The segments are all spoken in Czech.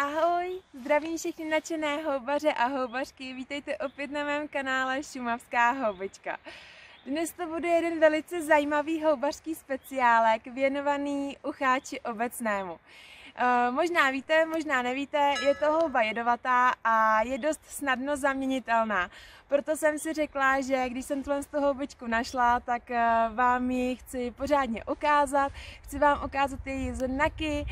Ahoj, zdravím všechny nadšené houbaře a houbařky, vítejte opět na mém kanále Šumavská houbička. Dnes to bude jeden velice zajímavý houbařský speciálek věnovaný ucháči obecnému. Eh, možná víte, možná nevíte, je to houba jedovatá a je dost snadno zaměnitelná. Proto jsem si řekla, že když jsem tuhle z toho bočku našla, tak eh, vám ji chci pořádně ukázat, chci vám ukázat její znaky,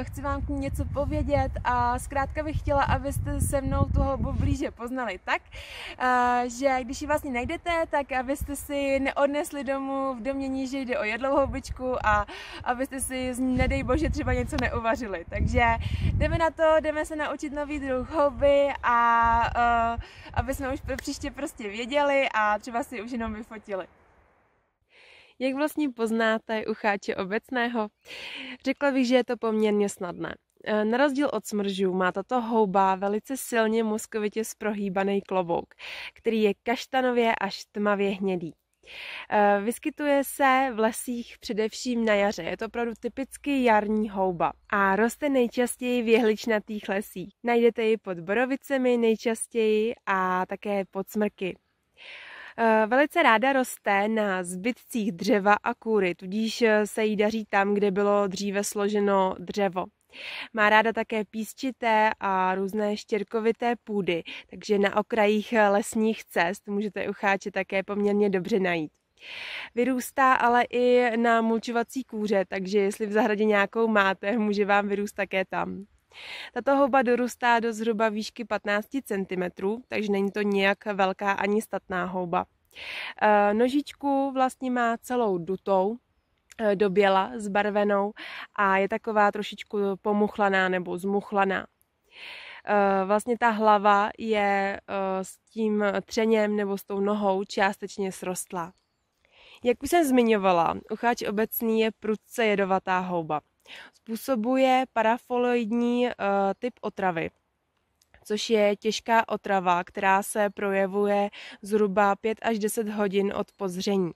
eh, chci vám k ní něco povědět a zkrátka bych chtěla, abyste se mnou toho blíže poznali tak, eh, že když ji vlastně najdete, tak abyste si neodnesli domů v domění, že jde o jedlou hobičku a abyste si z ní, nedej bože, třeba něco neuvařili. Takže jdeme na to, jdeme se naučit nový druh hobby a aby jsme už příště příště prostě věděli a třeba si už jenom vyfotili. Jak vlastně poznáte ucháče obecného? Řekla bych, že je to poměrně snadné. E, na rozdíl od smržů má tato houba velice silně mozkovitě sprohýbaný klobouk, který je kaštanově až tmavě hnědý. Eh, vyskytuje se v lesích především na jaře. Je to opravdu typicky jarní houba a roste nejčastěji v jehličnatých lesích. Najdete ji pod borovicemi nejčastěji a také pod smrky. Eh, velice ráda roste na zbytcích dřeva a kůry, tudíž eh, se jí daří tam, kde bylo dříve složeno dřevo. Má ráda také písčité a různé štěrkovité půdy, takže na okrajích eh, lesních cest můžete ucháče také poměrně dobře najít. Vyrůstá ale i na mulčovací kůře, takže jestli v zahradě nějakou máte, může vám vyrůst také tam. Tato houba dorůstá do zhruba výšky 15 cm, takže není to nějak velká ani statná houba. Eh, nožičku vlastně má celou dutou, Eh, do běla zbarvenou a je taková trošičku pomuchlaná nebo zmuchlaná. Eh, vlastně ta hlava je eh, s tím třeněm nebo s tou nohou částečně srostlá. Jak už jsem zmiňovala, ucháč obecný je prudce jedovatá houba. Způsobuje parafoloidní typ otravy, což je těžká otrava, která se projevuje zhruba 5 až 10 hodin od pozření.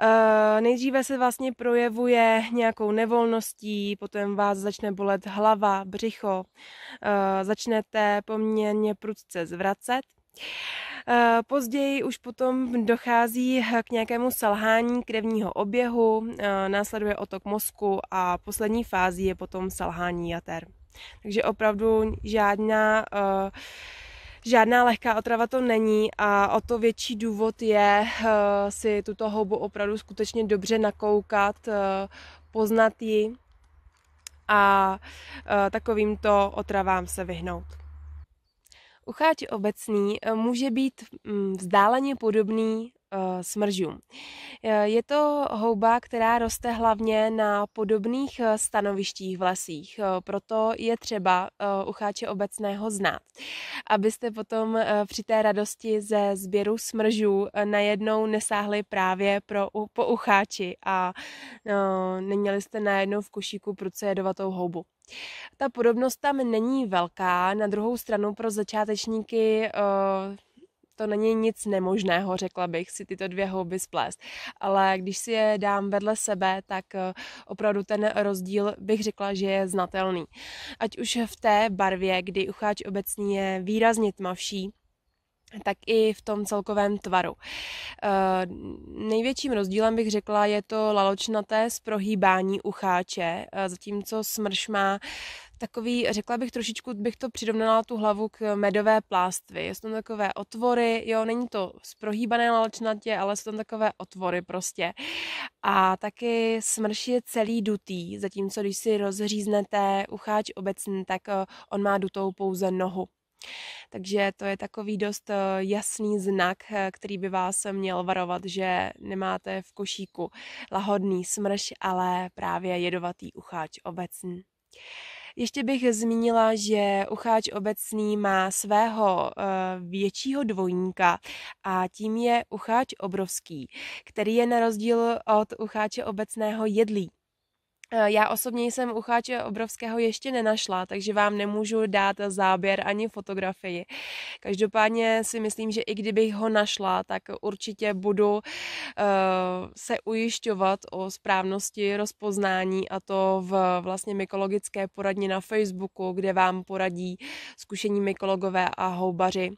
Eh, nejdříve se vlastně projevuje nějakou nevolností, potom vás začne bolet hlava, břicho, eh, začnete poměrně prudce zvracet. Eh, později už potom dochází k nějakému selhání krevního oběhu, následuje otok mozku a poslední fází je potom selhání jater. Takže opravdu žádná žádná lehká otrava to není a o to větší důvod je eh, si tuto houbu opravdu skutečně dobře nakoukat, eh, poznat ji a eh, takovýmto otravám se vyhnout. Ucháč obecný může být mm, vzdáleně podobný Eh, smržům. Eh, je to houba, která roste hlavně na podobných eh, stanovištích v lesích, proto je třeba ucháče obecného znát, abyste potom při té radosti ze sběru smržů najednou nesáhli právě pro, po ucháči a neměli jste najednou v košíku pruce jedovatou houbu. Ta podobnost tam není velká, na druhou stranu pro začátečníky to není nic nemožného, řekla bych, si tyto dvě houby splést. Ale když si je dám vedle sebe, tak eh, opravdu ten rozdíl bych řekla, že je znatelný. Ať už v té barvě, kdy ucháč obecně je výrazně tmavší, tak i v tom celkovém tvaru. Eh, největším rozdílem bych řekla je to laločnaté z prohýbání ucháče, eh, zatímco smrš má takový, řekla bych trošičku, bych to přirovnala tu hlavu k medové plástvi. Jsou tam takové otvory, jo, není to prohýbané laločnatě, ale jsou tam takové otvory prostě. A taky smrš je celý dutý, zatímco když si rozříznete ucháč obecně, tak eh, on má dutou pouze nohu. Takže to je takový dost eh, jasný znak, eh, který by vás měl varovat, že nemáte v košíku lahodný smrš, ale právě jedovatý ucháč obecný. Ještě bych zmínila, že ucháč obecný má svého eh, většího dvojníka a tím je ucháč obrovský, který je na rozdíl od ucháče obecného jedlý. Eh, já osobně jsem u Cháče Obrovského ještě nenašla, takže vám nemůžu dát záběr ani fotografii. Každopádně si myslím, že i kdybych ho našla, tak určitě budu uh, se ujišťovat o správnosti rozpoznání a to v vlastně mykologické poradně na Facebooku, kde vám poradí zkušení mykologové a houbaři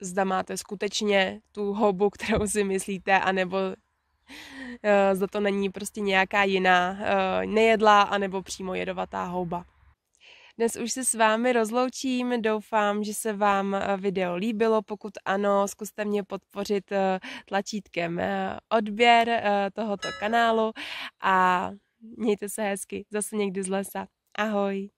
zda máte skutečně tu houbu, kterou si myslíte, anebo Eh, zda to není prostě nějaká jiná eh, nejedlá anebo přímo jedovatá houba. Dnes už se s vámi rozloučím, doufám, že se vám eh, video líbilo, pokud ano, zkuste mě podpořit tlačítkem odběr tohoto kanálu a mějte se hezky, zase někdy z lesa. Ahoj!